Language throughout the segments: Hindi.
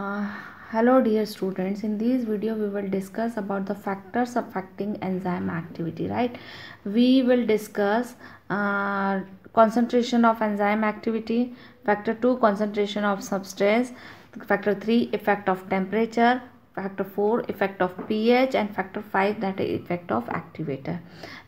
Uh, hello dear students in this video we will discuss about the factors affecting enzyme activity right we will discuss uh, concentration of enzyme activity factor 2 concentration of substrates. factor 3 effect of temperature factor 4 effect of pH and factor 5 that is effect of activator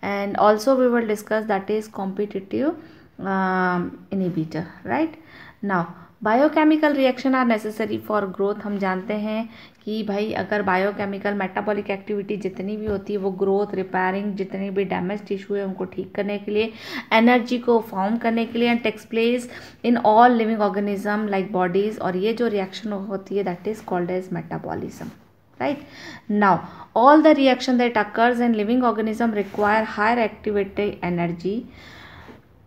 and also we will discuss that is competitive um, inhibitor right now biochemical reaction are necessary for growth हम जानते हैं कि भाई अगर बायोकेमिकल मेटाबॉलिक एक्टिविटी जितनी भी होती है वो ग्रोथ रिपेयरिंग जितने भी डैमेज टिश्यू है उनको ठीक करने के लिए एनर्जी को फॉर्म करने के लिए and takes place in all living organism like bodies और ये जो रिएक्शन होती है that is called as metabolism right now all the reaction that occurs in living organism require higher activated energy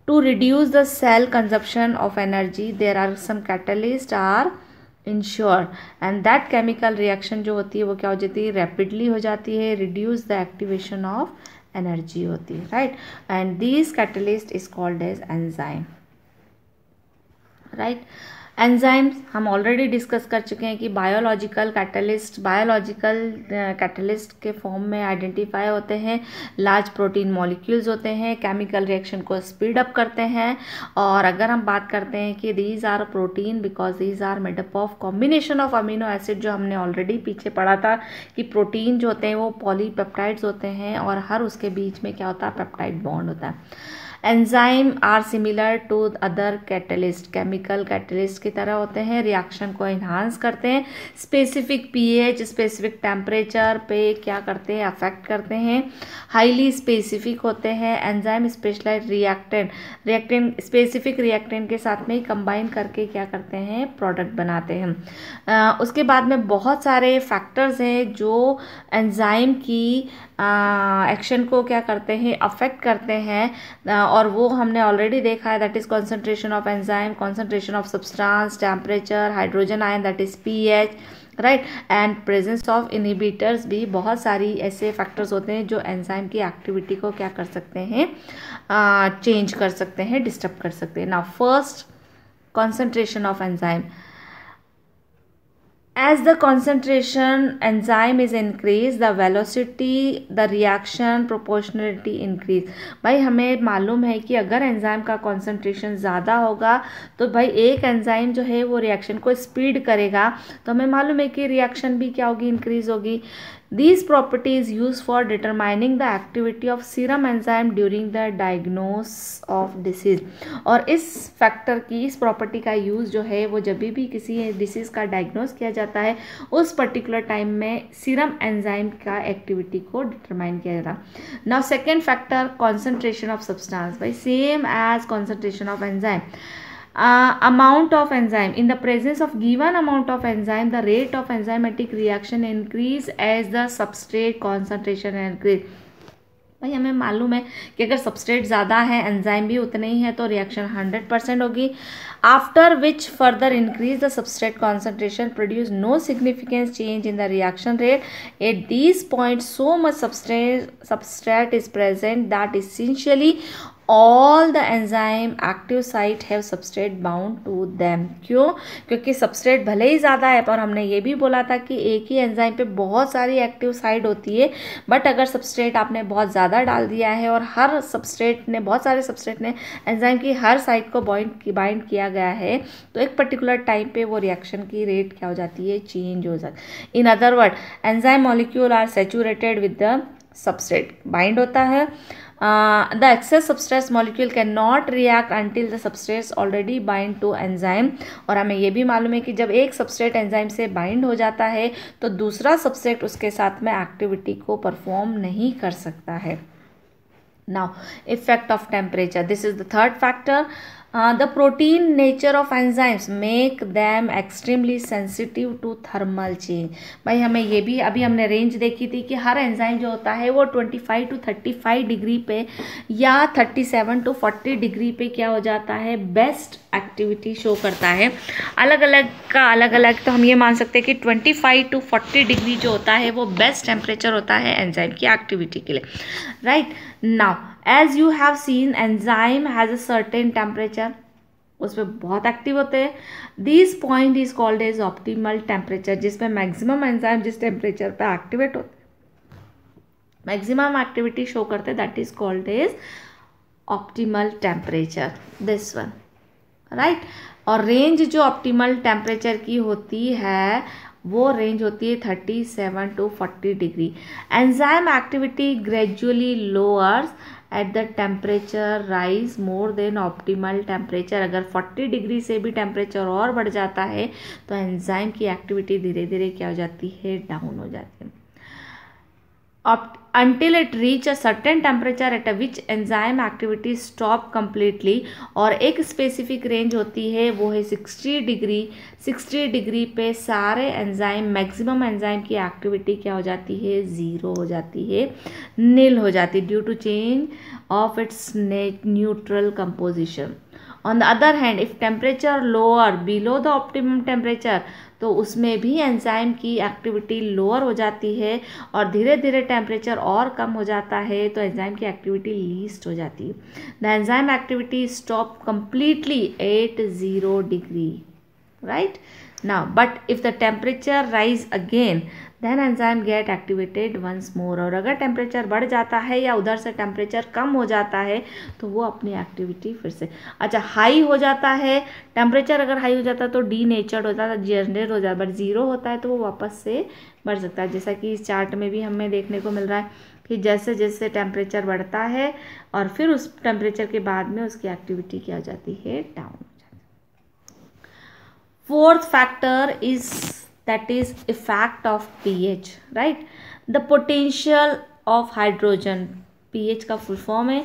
to reduce the cell consumption of energy there are some catalysts are ensure and that chemical reaction जो होती है वो क्या हो जाती है रैपिडली हो जाती है reduce the activation of energy होती है right and this catalyst is called as enzyme right enzymes हम ऑलरेडी डिस्कस कर चुके हैं कि बायोलॉजिकल कैटलिस्ट बायोलॉजिकल कैटलिस्ट के फॉर्म में आइडेंटिफाई होते हैं लार्ज प्रोटीन मॉलिक्यूल्स होते हैं केमिकल रिएक्शन को स्पीड अप करते हैं और अगर हम बात करते हैं कि these are protein because these are made up of combination of amino acid जो हमने ऑलरेडी पीछे पढ़ा था कि प्रोटीन जो होते हैं वो पॉलीपेप्टाइड्स होते हैं और हर उसके बीच में क्या होता है पेप्टाइड बॉन्ड होता है enzyme are similar to other catalyst chemical catalyst की तरह होते हैं रिएक्शन को इन्हांस करते हैं स्पेसिफिक पीएच स्पेसिफिक टेम्परेचर पे क्या करते हैं अफेक्ट करते हैं हाईली स्पेसिफिक होते हैं enzyme specialize reactant reactant specific reactant के साथ में ही कंबाइन करके क्या करते हैं प्रोडक्ट बनाते हैं आ, उसके बाद में बहुत सारे फैक्टर्स हैं जो एंजाइम की एक्शन को क्या करते हैं अफेक्ट करते हैं और वो हमने ऑलरेडी देखा है that is concentration of enzyme concentration of substance temperature hydrogen ion that is P H right and presence of inhibitors भी बहुत सारी ऐसे फैक्टर्स होते हैं जो एंजाइम की एक्टिविटी को क्या कर सकते हैं चेंज कर सकते हैं डिस्टर्ब कर सकते हैं ना first concentration of enzyme As the concentration enzyme is increased, the velocity, the reaction, proportionality increase. भाई हमें मालूम है कि अगर enzyme का concentration ज़्यादा होगा तो भाई एक enzyme जो है वो reaction को speed करेगा तो हमें मालूम है कि reaction भी क्या होगी increase होगी property is use for determining the activity of serum enzyme during the diagnose of disease और इस फैक्टर की इस प्रॉपर्टी का यूज़ जो है वो जब भी किसी डिसीज़ का डायग्नोस किया जाता है उस पर्टिकुलर टाइम में सीरम एंजाइम का एक्टिविटी को डिटरमाइन किया जाता है now second factor concentration of substance भाई same as concentration of enzyme uh, amount of enzyme in the presence of given amount of enzyme the rate of enzymatic reaction increase as the substrate concentration increase भाई हमें मालूम है कि अगर सबस्ट्रेट ज़्यादा है एंजाइम भी उतने ही है तो रिएक्शन 100 परसेंट होगी after which further increase the substrate concentration produce no significance change in the reaction rate at this point so much substrate substrate is present that essentially all the enzyme active site have substrate bound to them क्यों क्योंकि सबस्ट्रेट भले ही ज़्यादा है पर हमने ये भी बोला था कि एक ही एंजाइम पे बहुत सारी एक्टिव साइट होती है बट अगर सबस्ट्रेट आपने बहुत ज़्यादा डाल दिया है और हर सबस्ट्रेट ने बहुत सारे सबस्ट्रेट ने एंजाइम की हर साइट को बॉइंट बाइंड किया गया है तो एक पर्टिकुलर टाइम पर वो रिएक्शन की रेट क्या हो जाती है चेंज हो जाती in other word enzyme molecule are saturated with the substrate bind होता है the uh, excess excess molecule can not react until the substrates already bind to enzyme और हमें यह भी मालूम है कि जब एक सबस्ट्रेट एंजाइम से बाइंड हो जाता है तो दूसरा सबस्ट्रेट उसके साथ में एक्टिविटी को परफॉर्म नहीं कर सकता है now effect of temperature this is the third factor the protein nature of enzymes make them extremely sensitive to thermal change भाई हमें ये भी अभी हमने रेंज देखी थी कि हर एंजाइम जो होता है वो 25 टू 35 डिग्री पे या 37 टू 40 डिग्री पे क्या हो जाता है बेस्ट एक्टिविटी शो करता है अलग अलग का अलग अलग तो हम ये मान सकते हैं कि 25 टू 40 डिग्री जो होता है वो बेस्ट टेम्परेचर होता है एंजाइम की एक्टिविटी के लिए right right? Now as you have seen enzyme has a certain temperature उसमें बहुत एक्टिव होते हैं this point is called as optimal temperature जिसमें मैक्सिमम एंजाइम जिस टेम्परेचर पर एक्टिवेट होते मैक्सिमम एक्टिविटी शो करते that is called as optimal temperature this one right और रेंज जो ऑप्टीमल टेम्परेचर की होती है वो रेंज होती है thirty seven to forty degree enzyme activity gradually lowers eight the temperature rise more than optimal temperature अगर 40 डिग्री से भी टेम्परेचर और बढ़ जाता है तो एंजाइम की एक्टिविटी धीरे धीरे क्या हो जाती है डाउन हो जाती है opt until it reach a certain temperature at which enzyme activity stop completely और एक specific range होती है वो है 60 degree 60 degree पे सारे enzyme maximum enzyme की activity क्या हो जाती है zero हो जाती है nil हो जाती है due to change of its neutral composition on the other hand if temperature lower below the optimum temperature तो उसमें भी एंजाइम की एक्टिविटी लोअर हो जाती है और धीरे धीरे टेम्परेचर और कम हो जाता है तो एंजाइम की एक्टिविटी लीस्ट हो जाती है the enzyme activity stop completely at zero degree right ना but if the temperature rise again then enzyme get activated once more और अगर टेम्परेचर बढ़ जाता है या उधर से टेम्परेचर कम हो जाता है तो वो अपनी एक्टिविटी फिर से अच्छा हाई हो जाता है टेम्परेचर अगर हाई हो जाता है तो डी नेचर हो जाता है जनरेट हो जाता है बट ज़ीरो होता है तो वो वापस से बढ़ सकता है जैसा कि इस चार्ट में भी हमें देखने को मिल रहा है कि जैसे जैसे टेम्परेचर बढ़ता है और फिर उस टेम्परेचर के बाद में उसकी एक्टिविटी क्या हो जाती है डाउन हो fourth factor is that is effect of pH right the potential of hydrogen pH ka full form hai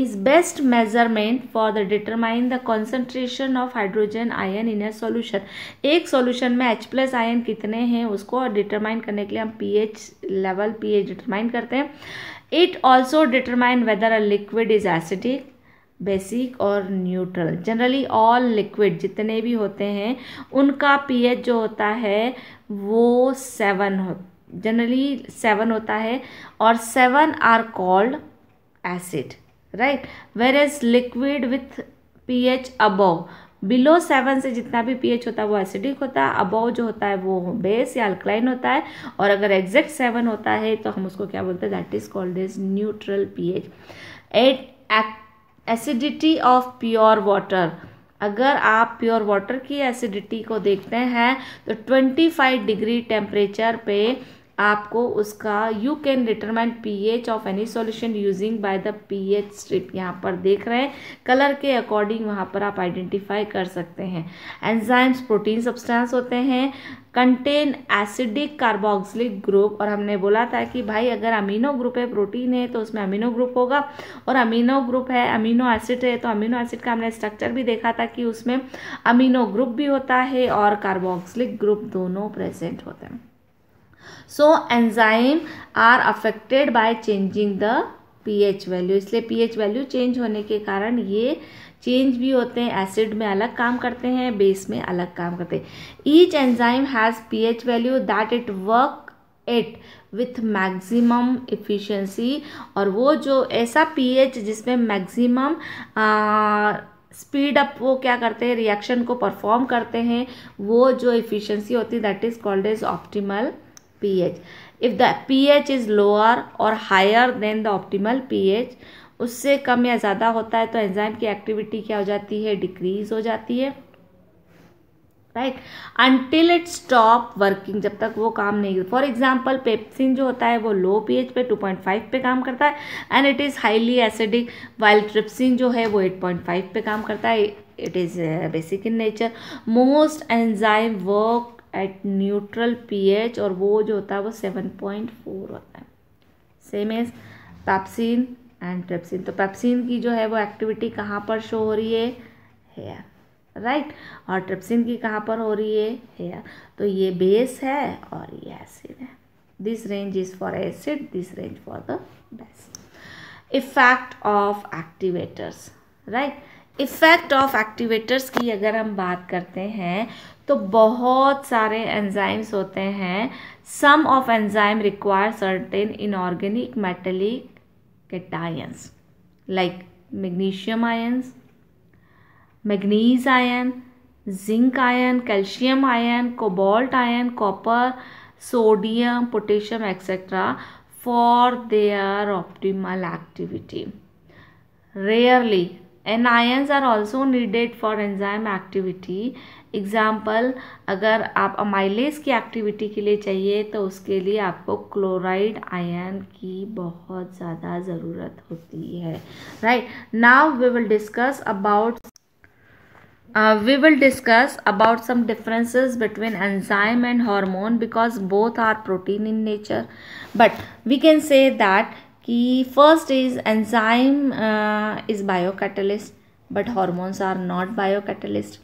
is best measurement for the determine the concentration of hydrogen ion in a solution ek solution mein H plus ion kitne hain usko determine karne ke liye hum pH level pH determine karte hain it also determine whether a liquid is acidic basic और न्यूट्रल जनरली ऑल लिक्विड जितने भी होते हैं उनका पीएच जो होता है वो सेवन हो जनरली सेवन होता है और seven are called acid right whereas liquid with pH above below seven से जितना भी पीएच होता है वो एसिडिक होता है अबव जो होता है वो बेस या अल्कलाइन होता है और अगर एग्जैक्ट सेवन होता है तो हम उसको क्या बोलते हैं that is called as neutral pH at act acidity of pure water अगर आप प्योर वाटर की एसिडिटी को देखते हैं तो 25 डिग्री टेम्परेचर पे आपको उसका you can determine H of any solution using by the P H strip यहाँ पर देख रहे हैं कलर के अकॉर्डिंग वहाँ पर आप आइडेंटिफाई कर सकते हैं एंजाइम्स प्रोटीन सब्सटेंस होते हैं कंटेन एसिडिक कार्बोक्सिलिक ग्रुप और हमने बोला था कि भाई अगर अमीनो ग्रुप है प्रोटीन है तो उसमें अमीनो ग्रुप होगा और अमीनो ग्रुप है अमीनो एसिड है तो अमीनो एसिड का हमने स्ट्रक्चर भी देखा था कि उसमें अमीनो ग्रुप भी होता है और कार्बोक्सिलिक ग्रुप दोनों प्रेजेंट होते हैं so enzyme are affected by changing the pH value इसलिए पीएच वैल्यू चेंज होने के कारण ये चेंज भी होते हैं एसिड में अलग काम करते हैं बेस में अलग काम करते हैं each enzyme has pH value that it work at with maximum efficiency और वो जो ऐसा पीएच जिसमें मैक्सिमम स्पीड अप वो क्या करते हैं रिएक्शन को परफॉर्म करते हैं वो जो इफ़िशियंसी होती है that is called is optimal pH. If H is lower और higher than the optimal P H उससे कम या ज़्यादा होता है तो एंजाइम की एक्टिविटी क्या हो जाती है डिक्रीज हो जाती है right until it stop working जब तक वो काम नहीं फॉर एग्जाम्पल पेप्सिन जो होता है वो लो पी एच पे फाइव पे काम करता है and it is highly acidic while trypsin जो है वो एट पॉइंट फाइव पे काम करता है it is basic in nature most enzyme work at neutral pH और वो जो होता है वो सेवन पॉइंट फोर होता है same as pepsin and trypsin तो पैप्सिन की जो है वो एक्टिविटी कहाँ पर शो हो रही है हेयर राइट right? और ट्रिप्सिन की कहाँ पर हो रही है हेयर तो ये बेस है और ये एसिड है this range is for acid this range for the base effect of activators right effect of activators की अगर हम बात करते हैं तो बहुत सारे एंजाइम्स होते हैं some of enzyme require certain inorganic metallic cations like magnesium ions manganese ion zinc ion calcium ion cobalt ion copper sodium potassium etcetera for their optimal activity rarely anions are also needed for enzyme activity example अगर आप अमाइलेज की एक्टिविटी के लिए चाहिए तो उसके लिए आपको क्लोराइड आयन की बहुत ज़्यादा ज़रूरत होती है right now we will discuss about Uh, we will discuss about some differences between enzyme and hormone because both are protein in nature but we can say that कि first is enzyme is bio catalyst but hormones are not bio catalyst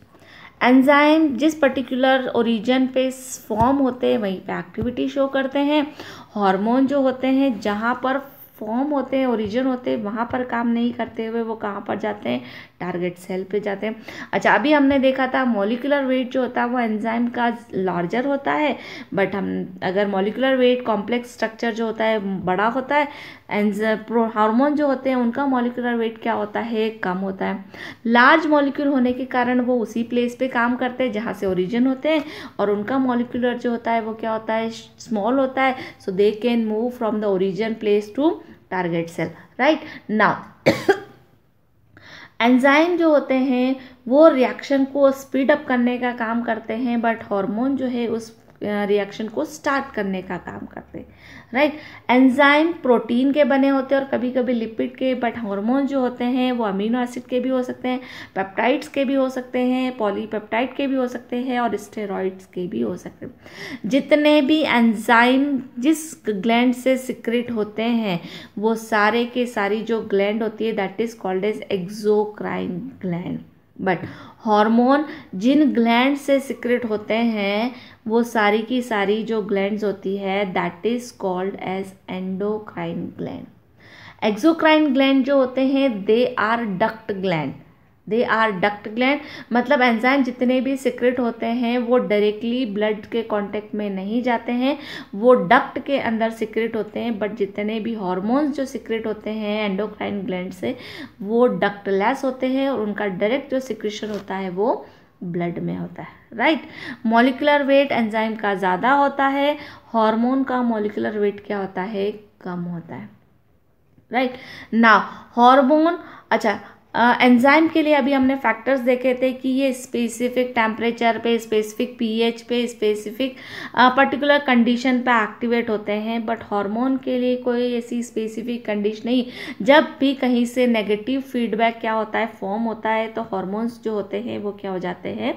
enzyme जिस पर्टिकुलर ओरिजन पे फॉर्म होते हैं वहीं पे एक्टिविटी शो करते हैं हार्मोन जो होते हैं जहाँ पर फॉर्म होते हैं ओरिजिन होते हैं वहाँ पर काम नहीं करते हुए वो कहाँ पर जाते हैं टारगेट सेल पे जाते हैं अच्छा अभी हमने देखा था मोलिकुलर वेट जो होता है वो एंजाइम का लार्जर होता है बट हम अगर मोलिकुलर वेट कॉम्प्लेक्स स्ट्रक्चर जो होता है बड़ा होता है हार्मोन जो होते हैं उनका मोलिकुलर वेट क्या होता है कम होता है लार्ज मॉलिक्यूल होने के कारण वो उसी प्लेस पर काम करते हैं जहाँ से ओरिजिन होते हैं और उनका मॉलिकुलर जो होता है वो क्या होता है स्मॉल होता है so they can move from the origin place to target cell right now enzyme जो होते हैं वो रिएक्शन को स्पीड अप करने का काम करते हैं बट हार्मोन जो है उस रिएक्शन को स्टार्ट करने का काम करते हैं राइट एंजाइम प्रोटीन के बने होते हैं और कभी कभी लिपिड के बट हार्मोन जो होते हैं वो अमीनो एसिड के भी हो सकते हैं पेप्टाइड्स के भी हो सकते हैं पॉलीपेप्टाइड के भी हो सकते हैं और स्टेरॉइड्स के भी हो सकते हैं जितने भी एंजाइम जिस ग्लैंड से सिक्रेट होते हैं वो सारे के सारी जो ग्लैंड होती है that is called as exocrine gland but hormone जिन ग्लैंड से सिक्रेट होते हैं वो सारी की सारी जो ग्लैंड्स होती है that is called as endocrine gland exocrine gland जो होते हैं they are duct gland they are duct gland मतलब एंजाइम जितने भी सिक्रेट होते हैं वो डायरेक्टली ब्लड के कांटेक्ट में नहीं जाते हैं वो डक्ट के अंदर सिक्रेट होते हैं बट जितने भी हॉर्मोन्स जो सिक्रेट होते हैं एंडोक्राइन ग्लैंड से वो डक्टलेस होते हैं और उनका डायरेक्ट जो सिक्रेशन होता है वो ब्लड में होता है राइट मोलिकुलर वेट एंजाइम का ज़्यादा होता है हॉर्मोन का मोलिकुलर वेट क्या होता है कम होता है राइट नाउ हॉर्मोन अच्छा एंजाइम के लिए अभी हमने फैक्टर्स देखे थे कि ये स्पेसिफिक टेम्परेचर पे स्पेसिफिक पीएच पे स्पेसिफिक पर्टिकुलर कंडीशन पे एक्टिवेट होते हैं बट हार्मोन के लिए कोई ऐसी स्पेसिफिक कंडीशन नहीं जब भी कहीं से नेगेटिव फीडबैक क्या होता है फॉर्म होता है तो हार्मोन्स जो होते हैं वो क्या हो जाते हैं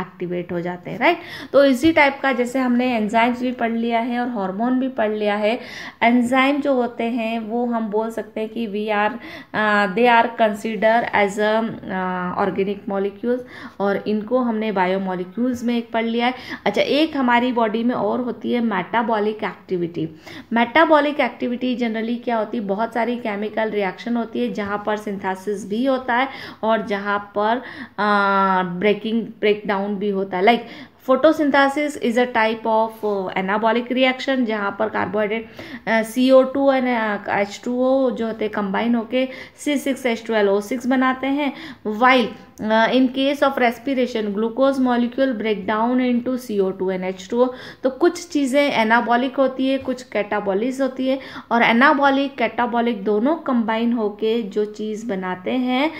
एक्टिवेट हो जाते हैं राइट तो इसी टाइप का जैसे हमने एंजाइम्स भी पढ़ लिया है और हॉर्मोन भी पढ़ लिया है एंजाइम जो होते हैं वो हम बोल सकते हैं कि we are they are consider are as a organic molecules और इनको हमने बायो मॉलिक्यूल्स में एक पढ़ लिया है अच्छा एक हमारी बॉडी में और होती है metabolic activity metabolic activity generally क्या होती है बहुत सारी केमिकल रिएक्शन होती है जहाँ पर सिंथेसिस भी होता है और जहाँ पर ब्रेकिंग ब्रेकडाउन भी होता है like like, photosynthesis is a type of anabolic reaction जहाँ पर carbohydrate C O two and H two O जो होते हैं कंबाइन होके C six H twelve O six बनाते हैं while in case of respiration glucose molecule break down into C O two and H two तो कुछ चीज़ें एनाबॉलिक होती है कुछ कैटाबॉलिक होती है और एनाबॉलिक कैटाबॉलिक दोनों कंबाइन होके जो चीज़ बनाते हैं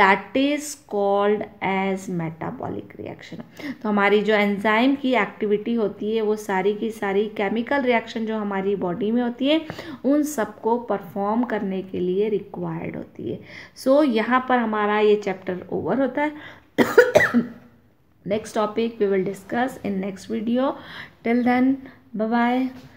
that is called as metabolic reaction तो हमारी जो एंजाइम की एक्टिविटी होती है वो सारी की सारी केमिकल रिएक्शन जो हमारी बॉडी में होती है उन सबको परफॉर्म करने के लिए रिक्वायर्ड होती है सो so, यहाँ पर हमारा ये चैप्टर ओवर होता होता है next topic we will discuss in next video till then bye